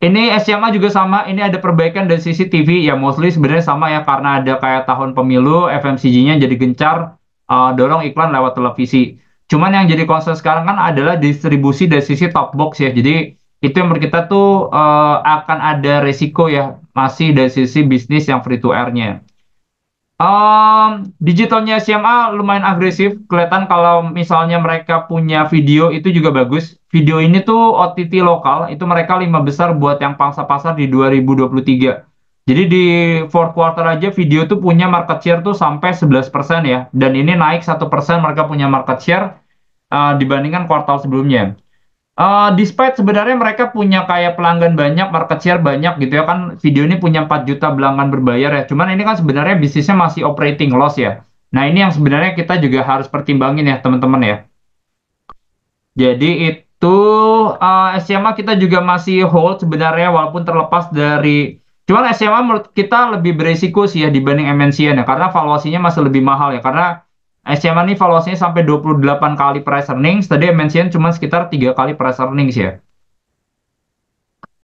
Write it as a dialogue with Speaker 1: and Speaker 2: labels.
Speaker 1: Ini SMA juga sama, ini ada perbaikan dari sisi TV ya mostly sebenarnya sama ya karena ada kayak tahun pemilu FMCG-nya jadi gencar uh, dorong iklan lewat televisi. Cuman yang jadi concern sekarang kan adalah distribusi dari sisi top box ya. Jadi itu yang menurut kita tuh uh, akan ada resiko ya masih dari sisi bisnis yang free to air-nya. Um, digitalnya SMA lumayan agresif. Kelihatan kalau misalnya mereka punya video itu juga bagus. Video ini tuh OTT lokal, itu mereka lima besar buat yang pangsa pasar di 2023. Jadi di fourth quarter aja video tuh punya market share tuh sampai 11% ya. Dan ini naik satu persen mereka punya market share uh, dibandingkan kuartal sebelumnya. Uh, despite sebenarnya mereka punya kayak pelanggan banyak, market share banyak gitu ya kan video ini punya 4 juta pelanggan berbayar ya. Cuman ini kan sebenarnya bisnisnya masih operating loss ya. Nah, ini yang sebenarnya kita juga harus pertimbangin ya, teman-teman ya. Jadi itu uh, eh, SMA kita juga masih hold sebenarnya walaupun terlepas dari cuman SMA menurut kita lebih beresiko sih ya dibanding MNCN ya karena valuasinya masih lebih mahal ya karena SMA ini valuasinya sampai 28 kali price earnings, tadi mention cuma sekitar 3 kali price earnings ya.